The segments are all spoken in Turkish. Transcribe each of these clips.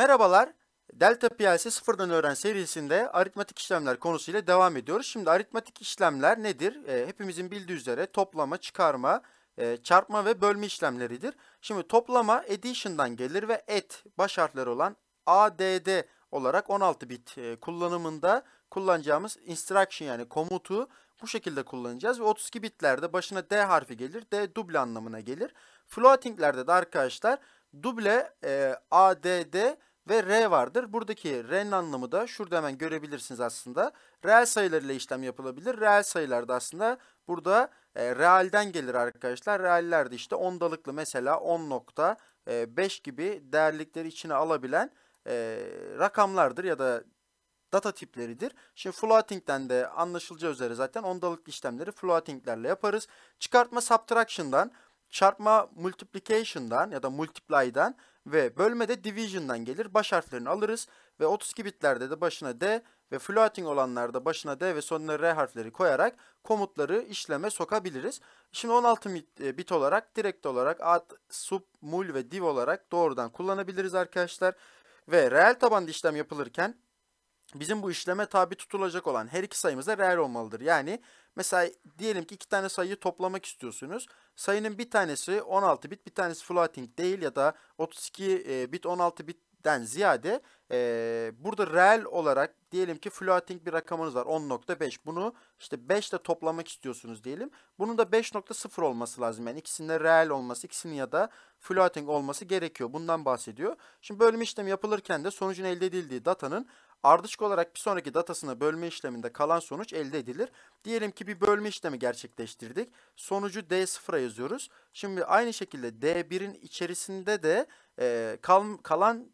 Merhabalar. Delta PLC sıfırdan öğren serisinde aritmatik işlemler konusuyla devam ediyoruz. Şimdi aritmatik işlemler nedir? E, hepimizin bildiği üzere toplama, çıkarma, e, çarpma ve bölme işlemleridir. Şimdi toplama addition'dan gelir ve et baş harfleri olan ADD olarak 16 bit e, kullanımında kullanacağımız instruction yani komutu bu şekilde kullanacağız. Ve 32 bitlerde başına D harfi gelir. D duble anlamına gelir. Floatinglerde de arkadaşlar duble e, ADD ve R vardır. Buradaki R'nin anlamı da şurada hemen görebilirsiniz aslında. Reel sayılarıyla işlem yapılabilir. Reel sayılar da aslında burada e, realden gelir arkadaşlar. Reeller de işte ondalıklı mesela 10.5 e, gibi değerlikleri içine alabilen e, rakamlardır ya da data tipleridir. Şimdi floating'den de anlaşılacağı üzere zaten ondalık işlemleri floating'lerle yaparız. Çıkartma subtraction'dan, çarpma multiplication'dan ya da multiply'dan ve bölme de division'dan gelir. Baş harflerini alırız ve 32 bitlerde de başına D ve floating olanlarda başına D ve sonuna R harfleri koyarak komutları işleme sokabiliriz. Şimdi 16 e, bit olarak direkt olarak add, sub, mul ve div olarak doğrudan kullanabiliriz arkadaşlar. Ve reel tabanlı işlem yapılırken bizim bu işleme tabi tutulacak olan her iki sayımız da reel olmalıdır. Yani mesela diyelim ki iki tane sayıyı toplamak istiyorsunuz. Sayının bir tanesi 16 bit, bir tanesi floating değil ya da 32 e, bit 16 bitten ziyade e, burada reel olarak diyelim ki floating bir rakamınız var 10.5. Bunu işte 5 ile toplamak istiyorsunuz diyelim. Bunun da 5.0 olması lazım. Yani ikisinin de reel olması, ikisinin ya da floating olması gerekiyor. Bundan bahsediyor. Şimdi böyle bir işlem yapılırken de sonucun elde edildiği datanın Ardışık olarak bir sonraki datasına bölme işleminde kalan sonuç elde edilir. Diyelim ki bir bölme işlemi gerçekleştirdik. Sonucu D0'a yazıyoruz. Şimdi aynı şekilde D1'in içerisinde de e, kal, kalan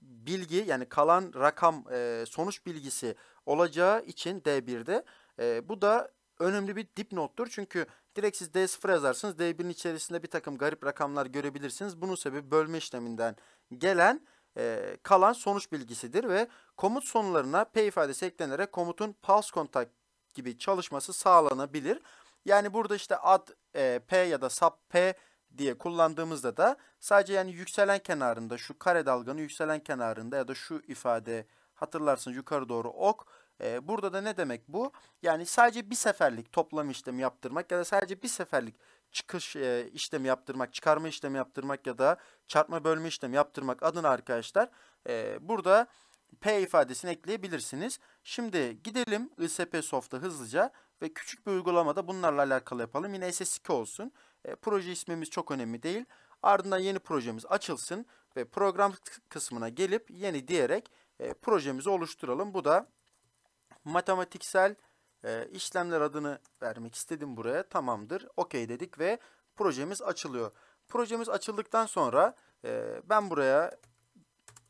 bilgi yani kalan rakam e, sonuç bilgisi olacağı için D1'de e, bu da önemli bir dipnottur. Çünkü direkt siz D0 yazarsınız. D1'in içerisinde bir takım garip rakamlar görebilirsiniz. Bunun sebebi bölme işleminden gelen e, kalan sonuç bilgisidir ve komut sonlarına P ifadesi eklenerek komutun pulse kontak gibi çalışması sağlanabilir. Yani burada işte ad e, P ya da sub P diye kullandığımızda da sadece yani yükselen kenarında şu kare dalganın yükselen kenarında ya da şu ifade hatırlarsınız yukarı doğru ok. E, burada da ne demek bu? Yani sadece bir seferlik toplam işlemi yaptırmak ya da sadece bir seferlik çıkış e, işlemi yaptırmak, çıkarma işlemi yaptırmak ya da çarpma bölme işlemi yaptırmak adına arkadaşlar e, burada P ifadesini ekleyebilirsiniz. Şimdi gidelim ISP Soft'a hızlıca ve küçük bir uygulamada bunlarla alakalı yapalım. Yine SS2 olsun. E, proje ismimiz çok önemli değil. Ardından yeni projemiz açılsın ve program kısmına gelip yeni diyerek e, projemizi oluşturalım. Bu da matematiksel e, işlemler adını vermek istedim buraya. Tamamdır. Okey dedik ve projemiz açılıyor. Projemiz açıldıktan sonra e, ben buraya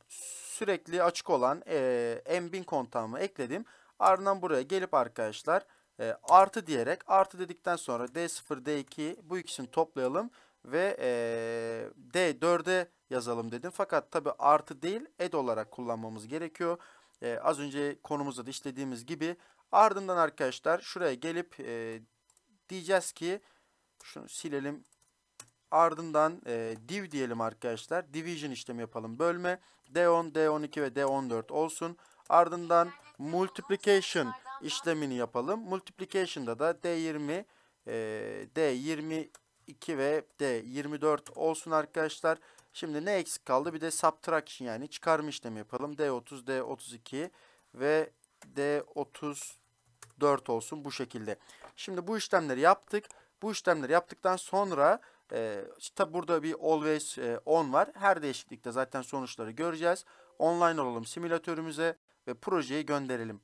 sürekli açık olan e, mbin kontağımı ekledim. Ardından buraya gelip arkadaşlar e, artı diyerek artı dedikten sonra D0, D2 bu ikisini toplayalım ve e, D4'e yazalım dedim. Fakat tabi artı değil ed olarak kullanmamız gerekiyor. E, az önce konumuzda da işlediğimiz gibi Ardından arkadaşlar şuraya gelip e, diyeceğiz ki şunu silelim. Ardından e, div diyelim arkadaşlar. Division işlemi yapalım. Bölme D10, D12 ve D14 olsun. Ardından multiplication işlemini yapalım. Multiplication'da da D20, e, D22 ve D24 olsun arkadaşlar. Şimdi ne eksik kaldı? Bir de subtraction yani çıkarma işlemi yapalım. D30, D32 ve D30 4 olsun bu şekilde. Şimdi bu işlemleri yaptık. Bu işlemleri yaptıktan sonra e, işte burada bir always e, on var. Her değişiklikte zaten sonuçları göreceğiz. Online olalım simülatörümüze ve projeyi gönderelim.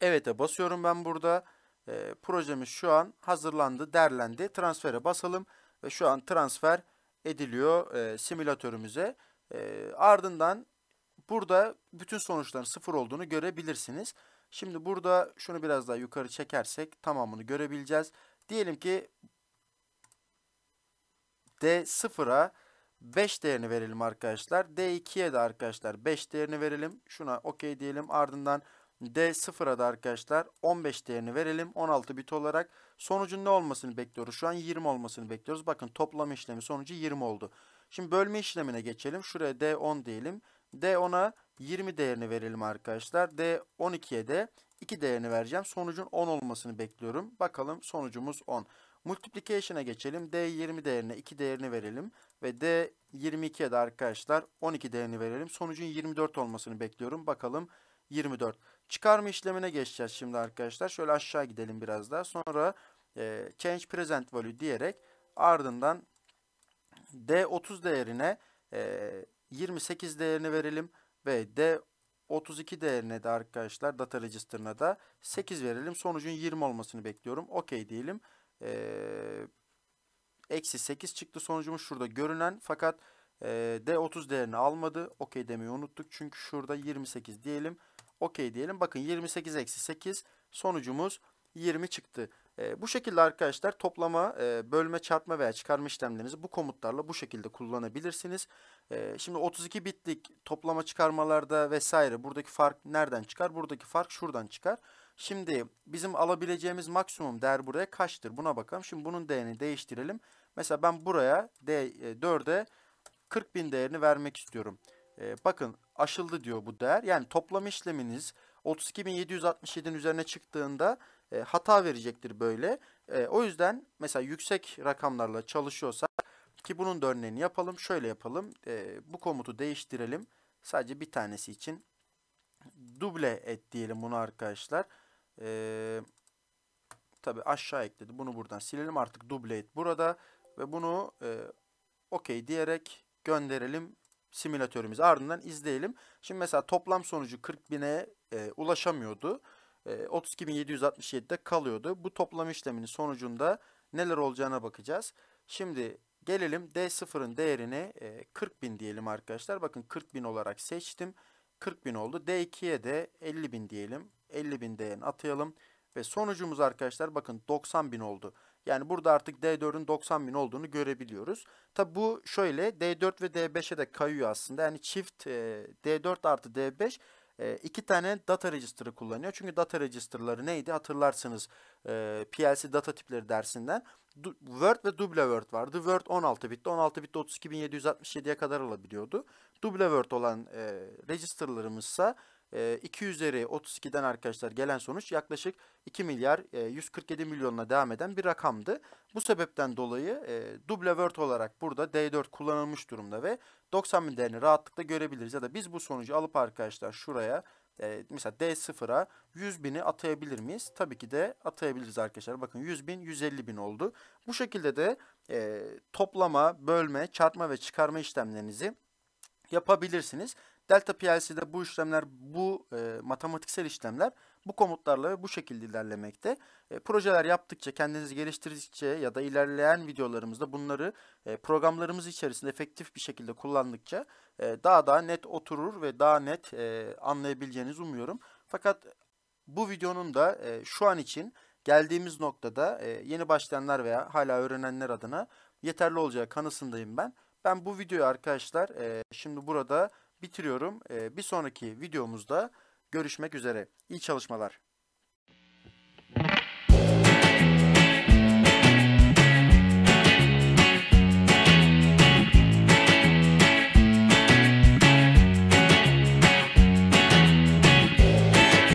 Evet'e basıyorum ben burada. E, projemiz şu an hazırlandı, derlendi. Transfer'e basalım ve şu an transfer ediliyor e, simülatörümüze. E, ardından burada bütün sonuçların sıfır olduğunu görebilirsiniz. Şimdi burada şunu biraz daha yukarı çekersek tamamını görebileceğiz. Diyelim ki D0'a 5 değerini verelim arkadaşlar. D2'ye de arkadaşlar 5 değerini verelim. Şuna okey diyelim. Ardından D0'a da arkadaşlar 15 değerini verelim. 16 bit olarak. Sonucun ne olmasını bekliyoruz? Şu an 20 olmasını bekliyoruz. Bakın toplama işlemi sonucu 20 oldu. Şimdi bölme işlemine geçelim. Şuraya D10 diyelim. D10'a 20 değerini verelim arkadaşlar. D 12'ye de 2 değerini vereceğim. Sonucun 10 olmasını bekliyorum. Bakalım sonucumuz 10. Multiplication'a geçelim. D 20 değerine 2 değerini verelim. Ve D 22'ye de arkadaşlar 12 değerini verelim. Sonucun 24 olmasını bekliyorum. Bakalım 24. Çıkarma işlemine geçeceğiz şimdi arkadaşlar. Şöyle aşağı gidelim biraz daha. Sonra e, change present value diyerek ardından D30 değerine e, 28 değerini verelim ve D 32 değerine de arkadaşlar data register'ına da 8 verelim. Sonucun 20 olmasını bekliyorum. Okey diyelim. Ee, eksi 8 çıktı sonucumuz şurada görünen fakat e, D30 değerini almadı. Okey demeyi unuttuk çünkü şurada 28 diyelim. Okey diyelim. Bakın 28 eksi 8 sonucumuz 20 çıktı. E, bu şekilde arkadaşlar toplama, e, bölme, çarpma veya çıkarma işlemlerinizi bu komutlarla bu şekilde kullanabilirsiniz. E, şimdi 32 bitlik toplama çıkarmalarda vesaire buradaki fark nereden çıkar? Buradaki fark şuradan çıkar. Şimdi bizim alabileceğimiz maksimum değer buraya kaçtır? Buna bakalım. Şimdi bunun değerini değiştirelim. Mesela ben buraya D, 4'e 40.000 değerini vermek istiyorum. E, bakın aşıldı diyor bu değer. Yani toplam işleminiz 32.767'in üzerine çıktığında e, hata verecektir böyle. E, o yüzden mesela yüksek rakamlarla çalışıyorsak ki bunun da örneğini yapalım. Şöyle yapalım. E, bu komutu değiştirelim. Sadece bir tanesi için duble et diyelim bunu arkadaşlar. E, Tabi aşağı ekledi. Bunu buradan silelim. Artık duble et burada ve bunu e, okey diyerek gönderelim simülatörümüz ardından izleyelim. Şimdi mesela toplam sonucu 40 bine e, ulaşamıyordu. 32.767'de kalıyordu. Bu toplam işleminin sonucunda neler olacağına bakacağız. Şimdi gelelim D0'ın değerini 40.000 diyelim arkadaşlar. Bakın 40.000 olarak seçtim. 40.000 oldu. D2'ye de 50.000 diyelim. 50.000 değerini atayalım. Ve sonucumuz arkadaşlar bakın 90.000 oldu. Yani burada artık D4'ün 90.000 olduğunu görebiliyoruz. Tabi bu şöyle D4 ve D5'e de kayıyor aslında. Yani çift e, D4 artı D5 e, iki tane data register'ı kullanıyor. Çünkü data register'ları neydi hatırlarsınız e, PLC data tipleri dersinden. Du Word ve duble Word vardı. Word 16 bitti. 16 bitti 32767'ye kadar alabiliyordu. Duble Word olan e, register'larımızsa 2 üzeri 32'den arkadaşlar gelen sonuç yaklaşık 2 milyar 147 milyonla devam eden bir rakamdı. Bu sebepten dolayı e, duble word olarak burada D4 kullanılmış durumda ve 90 bin değerini rahatlıkla görebiliriz. Ya da biz bu sonucu alıp arkadaşlar şuraya mesela D0'a 100 bini atayabilir miyiz? Tabii ki de atayabiliriz arkadaşlar. Bakın 100 bin 150 bin oldu. Bu şekilde de toplama, bölme, çarpma ve çıkarma işlemlerinizi yapabilirsiniz. Delta PLC'de bu işlemler, bu e, matematiksel işlemler bu komutlarla ve bu şekilde ilerlemekte. E, projeler yaptıkça, kendinizi geliştirdikçe ya da ilerleyen videolarımızda bunları e, programlarımız içerisinde efektif bir şekilde kullandıkça e, daha daha net oturur ve daha net e, anlayabileceğinizi umuyorum. Fakat bu videonun da e, şu an için geldiğimiz noktada e, yeni başlayanlar veya hala öğrenenler adına yeterli olacağı kanısındayım ben. Ben bu videoyu arkadaşlar e, şimdi burada bitiriyorum. Ee, bir sonraki videomuzda görüşmek üzere. İyi çalışmalar.